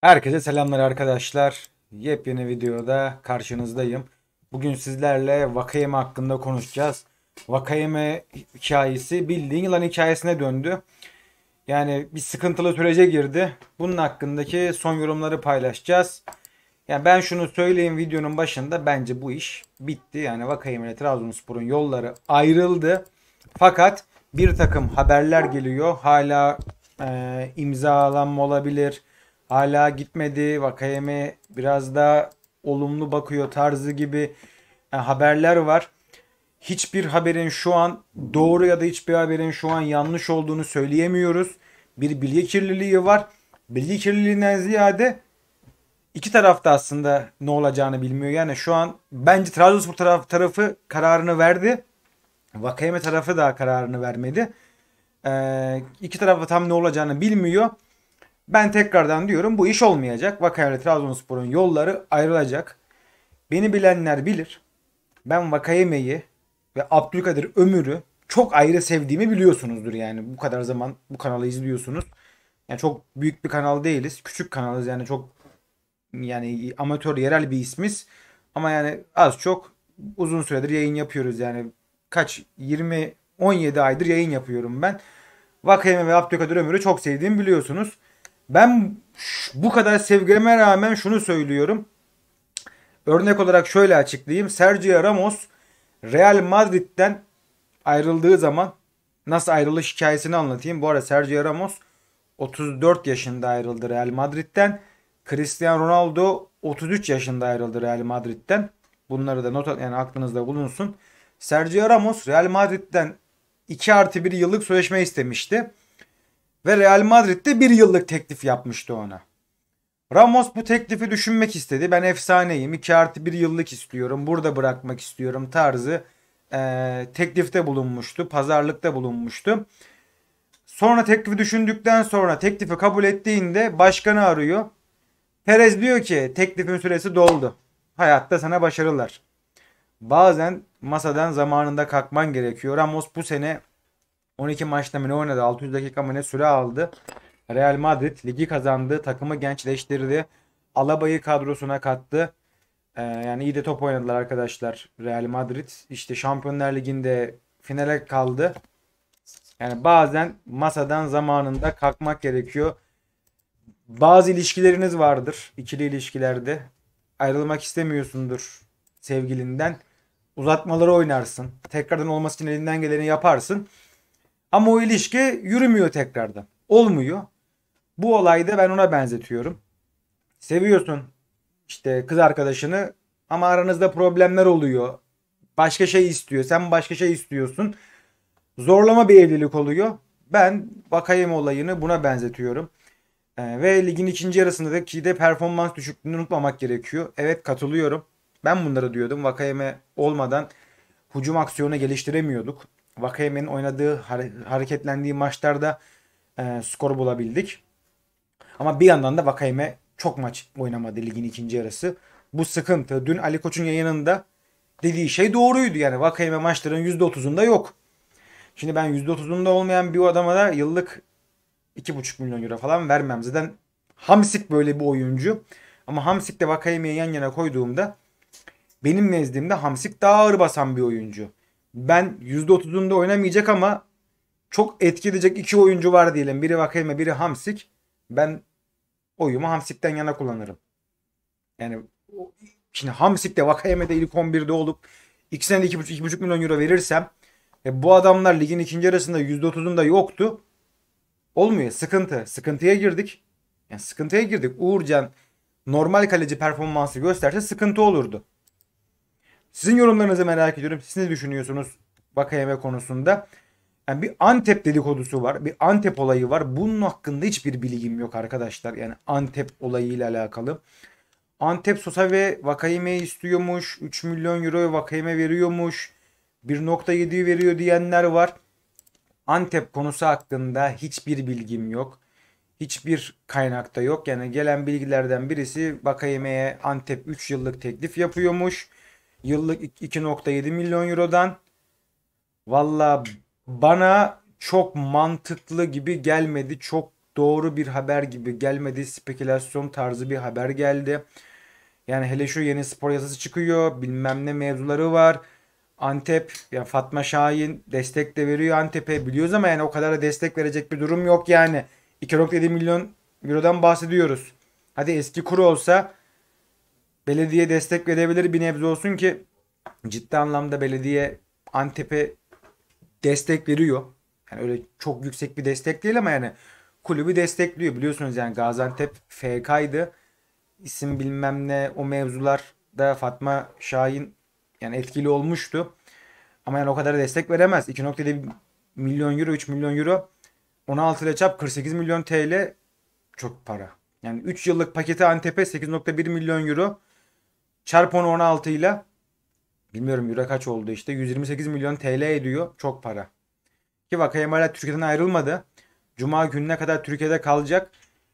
Herkese selamlar arkadaşlar. Yepyeni videoda karşınızdayım. Bugün sizlerle Vakayeme hakkında konuşacağız. Vakayeme hikayesi bildiğin yılan hikayesine döndü. Yani bir sıkıntılı sürece girdi. Bunun hakkındaki son yorumları paylaşacağız. Yani ben şunu söyleyeyim videonun başında bence bu iş bitti. Yani Vakayeme ile Trabzonspor'un yolları ayrıldı. Fakat bir takım haberler geliyor. Hala e, imzalanma olabilir hala gitmedi. Vakayeme biraz daha olumlu bakıyor tarzı gibi yani e, haberler var. Hiçbir haberin şu an doğru ya da hiçbir haberin şu an yanlış olduğunu söyleyemiyoruz. Bir bilgi kirliliği var. Bilgi kirliliğinden ziyade iki tarafta aslında ne olacağını bilmiyor. Yani şu an bence Trabzonspor taraf, tarafı kararını verdi. Vakayeme tarafı da kararını vermedi. Ee, iki tarafı tam ne olacağını bilmiyor. Ben tekrardan diyorum bu iş olmayacak. Vakayla Trabzonspor'un yolları ayrılacak. Beni bilenler bilir. Ben Vakayeme'yi ve Abdülkadir Ömür'ü çok ayrı sevdiğimi biliyorsunuzdur yani. Bu kadar zaman bu kanalı izliyorsunuz. Yani çok büyük bir kanal değiliz. Küçük kanalız yani çok yani amatör yerel bir ismiz. Ama yani az çok uzun süredir yayın yapıyoruz yani. Kaç 20 17 aydır yayın yapıyorum ben. Vakayeme ve Abdülkadir Ömür'ü çok sevdiğimi biliyorsunuz. Ben bu kadar sevgime rağmen şunu söylüyorum. Örnek olarak şöyle açıklayayım. Sergio Ramos Real Madrid'den ayrıldığı zaman nasıl ayrılış hikayesini anlatayım. Bu arada Sergio Ramos 34 yaşında ayrıldı Real Madrid'den. Cristiano Ronaldo 33 yaşında ayrıldı Real Madrid'den. Bunları da not yani aklınızda bulunsun. Sergio Ramos Real Madrid'den 2 artı 1 yıllık sözleşme istemişti ve Real Madrid'de bir yıllık teklif yapmıştı ona. Ramos bu teklifi düşünmek istedi. Ben efsaneyim. 2 artı 1 yıllık istiyorum. Burada bırakmak istiyorum tarzı e, teklifte bulunmuştu. Pazarlıkta bulunmuştu. Sonra teklifi düşündükten sonra teklifi kabul ettiğinde başkanı arıyor. Perez diyor ki teklifin süresi doldu. Hayatta sana başarılar. Bazen masadan zamanında kalkman gerekiyor. Ramos bu sene 12 maçta mı ne oynadı? 600 dakika mı ne süre aldı? Real Madrid ligi kazandı. Takımı gençleştirdi. Alaba'yı kadrosuna kattı. Ee, yani iyi de top oynadılar arkadaşlar. Real Madrid işte Şampiyonlar Ligi'nde finale kaldı. Yani bazen masadan zamanında kalkmak gerekiyor. Bazı ilişkileriniz vardır. ikili ilişkilerde. Ayrılmak istemiyorsundur sevgilinden. Uzatmaları oynarsın. Tekrardan olması için elinden geleni yaparsın. Ama o ilişki yürümüyor tekrardan. Olmuyor. Bu olayda ben ona benzetiyorum. Seviyorsun işte kız arkadaşını ama aranızda problemler oluyor. Başka şey istiyor. Sen başka şey istiyorsun. Zorlama bir evlilik oluyor. Ben bakayım olayını buna benzetiyorum. Ee, ve ligin ikinci yarısındaki de performans düşüklüğünü unutmamak gerekiyor. Evet katılıyorum. Ben bunları diyordum. Vakayeme olmadan hücum aksiyonu geliştiremiyorduk. Vakayeme'nin oynadığı, hareketlendiği maçlarda e, skor bulabildik. Ama bir yandan da Vakayeme çok maç oynamadı ligin ikinci yarısı. Bu sıkıntı. Dün Ali Koç'un yayınında dediği şey doğruydu. Yani Vakayeme maçların %30'unda yok. Şimdi ben %30'unda olmayan bir adama da yıllık 2,5 milyon euro falan vermem. Zaten Hamsik böyle bir oyuncu. Ama Hamsik de Vakayeme'yi yan yana koyduğumda benim nezdimde Hamsik daha ağır basan bir oyuncu ben %30'unda oynamayacak ama çok etkileyecek iki oyuncu var diyelim. Biri Vakayme, biri Hamsik. Ben oyumu Hamsik'ten yana kullanırım. Yani şimdi Hamsik de Vakayeme de ilk 11'de olup iki de 2,5, 2,5 milyon euro verirsem e, bu adamlar ligin ikinci arasında %30'unda yoktu. Olmuyor. Sıkıntı. Sıkıntıya girdik. Yani sıkıntıya girdik. Uğurcan normal kaleci performansı gösterse sıkıntı olurdu. Sizin yorumlarınızı merak ediyorum. Siz ne düşünüyorsunuz Bakayeme konusunda? Yani bir Antep dedikodusu var. Bir Antep olayı var. Bunun hakkında hiçbir bilgim yok arkadaşlar. Yani Antep olayıyla alakalı. Antep Sosa ve Vakayeme'yi istiyormuş. 3 milyon euro Vakayeme veriyormuş. 1.7 veriyor diyenler var. Antep konusu hakkında hiçbir bilgim yok. Hiçbir kaynakta yok. Yani gelen bilgilerden birisi Vakayeme'ye Antep 3 yıllık teklif yapıyormuş. Yıllık 2.7 milyon eurodan. Valla bana çok mantıklı gibi gelmedi. Çok doğru bir haber gibi gelmedi. Spekülasyon tarzı bir haber geldi. Yani hele şu yeni spor yasası çıkıyor. Bilmem ne mevzuları var. Antep, yani Fatma Şahin destek de veriyor Antep'e biliyoruz ama yani o kadar da destek verecek bir durum yok yani. 2.7 milyon eurodan bahsediyoruz. Hadi eski kuru olsa belediye destek verebilir bir nebze olsun ki ciddi anlamda belediye Antep'e destek veriyor. Yani öyle çok yüksek bir destek değil ama yani kulübü destekliyor. Biliyorsunuz yani Gaziantep FK'ydı. İsim bilmem ne o mevzular da Fatma Şahin yani etkili olmuştu. Ama yani o kadar destek veremez. 2.7 milyon euro, 3 milyon euro. 16 ile çap 48 milyon TL çok para. Yani 3 yıllık paketi Antep'e 8.1 milyon euro. Çarp onu 16 ile bilmiyorum euro kaç oldu işte 128 milyon TL ediyor. Çok para. Ki Vakayem hala Türkiye'den ayrılmadı. Cuma gününe kadar Türkiye'de kalacak.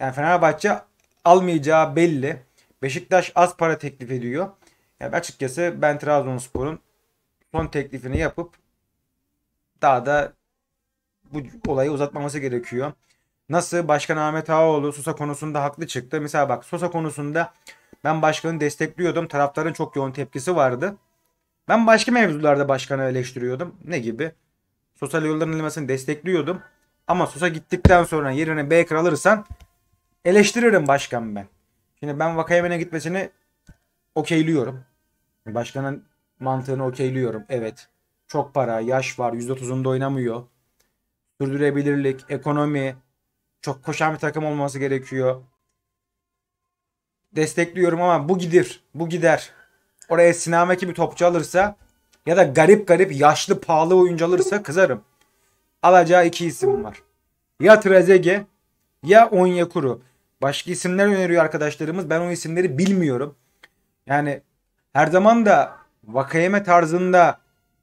Yani Fenerbahçe almayacağı belli. Beşiktaş az para teklif ediyor. Yani açıkçası ben Trabzonspor'un son teklifini yapıp daha da bu olayı uzatmaması gerekiyor. Nasıl Başkan Ahmet Ağaoğlu Sosa konusunda haklı çıktı. Mesela bak Sosa konusunda ben başkanı destekliyordum. Taraftarın çok yoğun tepkisi vardı. Ben başka mevzularda başkanı eleştiriyordum. Ne gibi? Sosyal yolların ilmesini destekliyordum. Ama Sosa gittikten sonra yerine Baker alırsan eleştiririm başkan ben. Şimdi ben Vakayemen'e gitmesini okeyliyorum. Başkanın mantığını okeyliyorum. Evet. Çok para, yaş var. %30'unda oynamıyor. Sürdürebilirlik, ekonomi. Çok koşan bir takım olması gerekiyor destekliyorum ama bu gidir. Bu gider. Oraya Sinameki bir topçu alırsa ya da garip garip yaşlı pahalı oyuncu alırsa kızarım. Alacağı iki isim var. Ya Trezege ya Onyekuru. Başka isimler öneriyor arkadaşlarımız. Ben o isimleri bilmiyorum. Yani her zaman da Vakayeme tarzında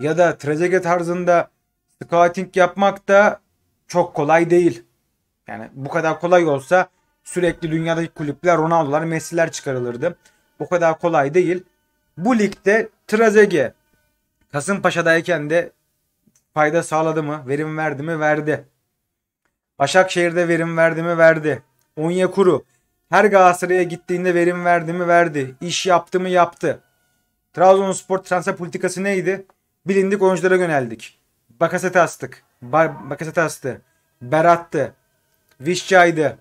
ya da Trezege tarzında scouting yapmak da çok kolay değil. Yani bu kadar kolay olsa Sürekli dünyadaki kulüpler Ronaldo'lar, Messi'ler çıkarılırdı. O kadar kolay değil. Bu ligde Trazege Kasımpaşa'dayken de fayda sağladı mı? Verim verdi mi? Verdi. Başakşehir'de verim verdi mi? Verdi. Onyekuru her Galatasaray'a gittiğinde verim verdi mi? Verdi. İş yaptı mı? Yaptı. Trabzonspor transfer politikası neydi? Bilindik oyunculara yöneldik. Bakasete astık. Ba Bakasete astı. Berat'tı. Vişçay'dı.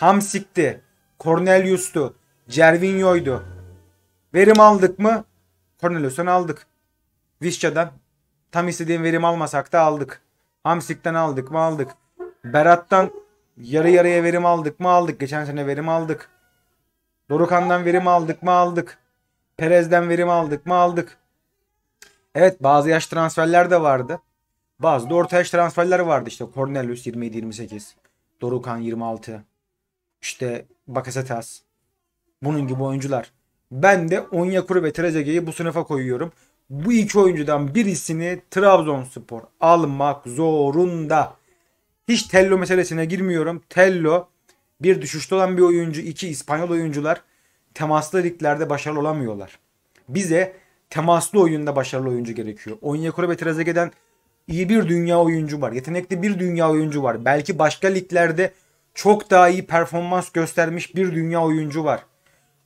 Hamsik'ti. Cornelius'tu. Cervinho'ydu. Verim aldık mı? Cornelius'tan aldık. Vişça'dan tam istediğim verim almasak da aldık. Hamsik'ten aldık mı aldık. Berat'tan yarı yarıya verim aldık mı aldık. Geçen sene verim aldık. Dorukan'dan verim aldık mı aldık. Perez'den verim aldık mı aldık. Evet bazı yaş transferler de vardı. Bazı da orta yaş transferler vardı işte. Cornelius 27-28. Dorukan 26 işte Bakasetas bunun gibi oyuncular. Ben de Onyekuru ve Trezeguet'i bu sınıfa koyuyorum. Bu iki oyuncudan birisini Trabzonspor almak zorunda. Hiç Tello meselesine girmiyorum. Tello bir düşüşte olan bir oyuncu, iki İspanyol oyuncular temaslı liglerde başarılı olamıyorlar. Bize temaslı oyunda başarılı oyuncu gerekiyor. Onyekuru ve Trezeguet'den iyi bir dünya oyuncu var. Yetenekli bir dünya oyuncu var. Belki başka liglerde çok daha iyi performans göstermiş bir dünya oyuncu var.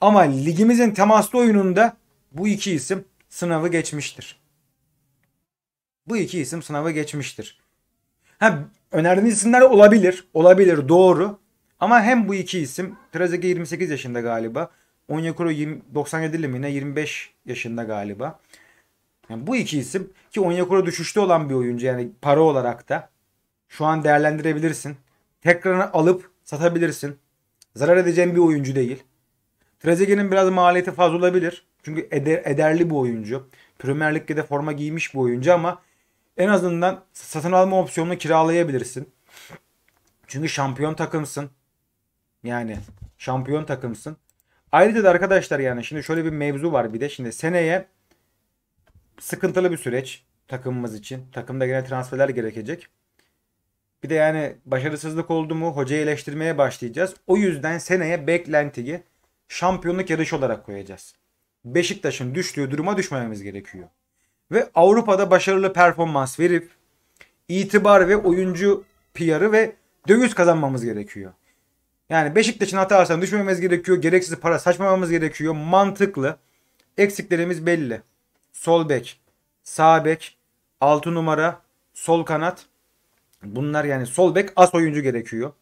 Ama ligimizin temaslı oyununda bu iki isim sınavı geçmiştir. Bu iki isim sınavı geçmiştir. Ha, önerdiğiniz isimler olabilir. Olabilir doğru. Ama hem bu iki isim Trezeguet 28 yaşında galiba. Onyekuru 97 limine 25 yaşında galiba. Yani bu iki isim ki Onyekuru düşüşte olan bir oyuncu yani para olarak da şu an değerlendirebilirsin tekrarını alıp satabilirsin. Zarar edeceğin bir oyuncu değil. Trezeguet'in biraz maliyeti fazla olabilir. Çünkü eder, ederli bir oyuncu. Premier Lig'de forma giymiş bir oyuncu ama en azından satın alma opsiyonunu kiralayabilirsin. Çünkü şampiyon takımsın. Yani şampiyon takımsın. Ayrıca da arkadaşlar yani şimdi şöyle bir mevzu var bir de. Şimdi seneye sıkıntılı bir süreç takımımız için. Takımda gene transferler gerekecek. Bir de yani başarısızlık oldu mu hocayı eleştirmeye başlayacağız. O yüzden seneye beklentiyi şampiyonluk yarışı olarak koyacağız. Beşiktaş'ın düştüğü duruma düşmememiz gerekiyor. Ve Avrupa'da başarılı performans verip itibar ve oyuncu PR'ı ve döviz kazanmamız gerekiyor. Yani Beşiktaş'ın hatasına düşmememiz gerekiyor. Gereksiz para saçmamamız gerekiyor. Mantıklı. Eksiklerimiz belli. Sol bek, sağ bek, 6 numara, sol kanat, Bunlar yani sol bek as oyuncu gerekiyor.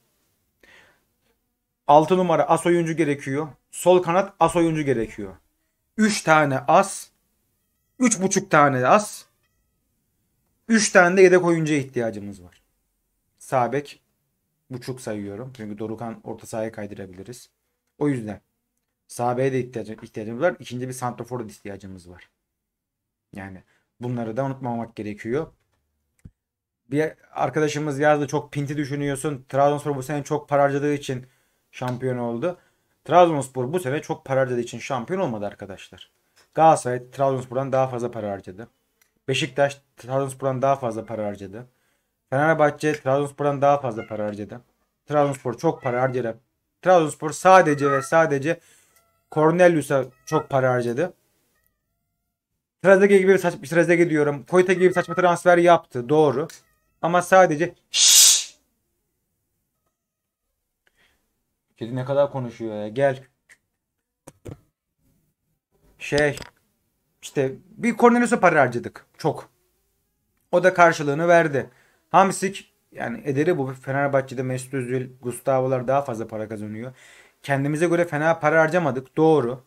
6 numara as oyuncu gerekiyor. Sol kanat as oyuncu gerekiyor. 3 tane as, 3,5 tane as, 3 tane de yedek oyuncuya ihtiyacımız var. Sabek, buçuk sayıyorum. Çünkü Dorukan orta sahaya kaydırabiliriz. O yüzden sağ de ihtiyacımız var. İkinci bir santrafor ihtiyacımız var. Yani bunları da unutmamak gerekiyor bir arkadaşımız yazdı çok pinti düşünüyorsun. Trabzonspor bu sene çok para harcadığı için şampiyon oldu. Trabzonspor bu sene çok para harcadığı için şampiyon olmadı arkadaşlar. Galatasaray Trabzonspor'dan daha fazla para harcadı. Beşiktaş Trabzonspor'dan daha fazla para harcadı. Fenerbahçe Trabzonspor'dan daha fazla para harcadı. Trabzonspor çok para harcadı. Trabzonspor sadece ve sadece Cornelius'a çok para harcadı. Trezeguet gibi saçma Trezeguet diyorum. Koyta gibi saçma transfer yaptı. Doğru. Ama sadece şşş. Kedi ne kadar konuşuyor ya. Gel. Şey. işte bir Cornelius'a para harcadık. Çok. O da karşılığını verdi. Hamsik yani ederi bu. Fenerbahçe'de Mesut Özil, Gustavo'lar daha fazla para kazanıyor. Kendimize göre fena para harcamadık. Doğru.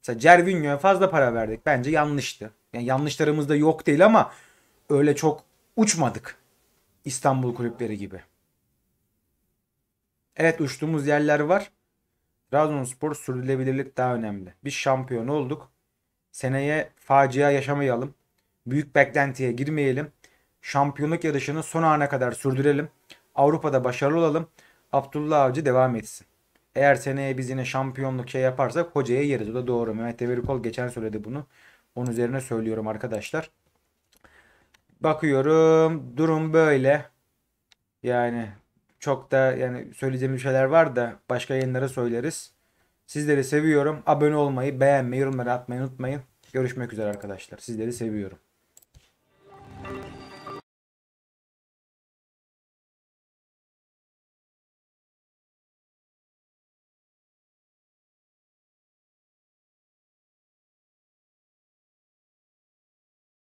Mesela Cervinho'ya fazla para verdik. Bence yanlıştı. Yani yanlışlarımız da yok değil ama öyle çok uçmadık. İstanbul kulüpleri gibi. Evet uçtuğumuz yerler var. Trabzonspor sürdürülebilirlik daha önemli. Biz şampiyon olduk. Seneye facia yaşamayalım. Büyük beklentiye girmeyelim. Şampiyonluk yarışını son ana kadar sürdürelim. Avrupa'da başarılı olalım. Abdullah Avcı devam etsin. Eğer seneye biz yine şampiyonluk şey yaparsak hocaya yeriz. O da doğru. Mehmet Demirkol geçen söyledi bunu. Onun üzerine söylüyorum arkadaşlar. Bakıyorum durum böyle. Yani çok da yani söyleyeceğim şeyler var da başka yayınlara söyleriz. Sizleri seviyorum. Abone olmayı, beğenmeyi, yorumları atmayı unutmayın. Görüşmek üzere arkadaşlar. Sizleri seviyorum.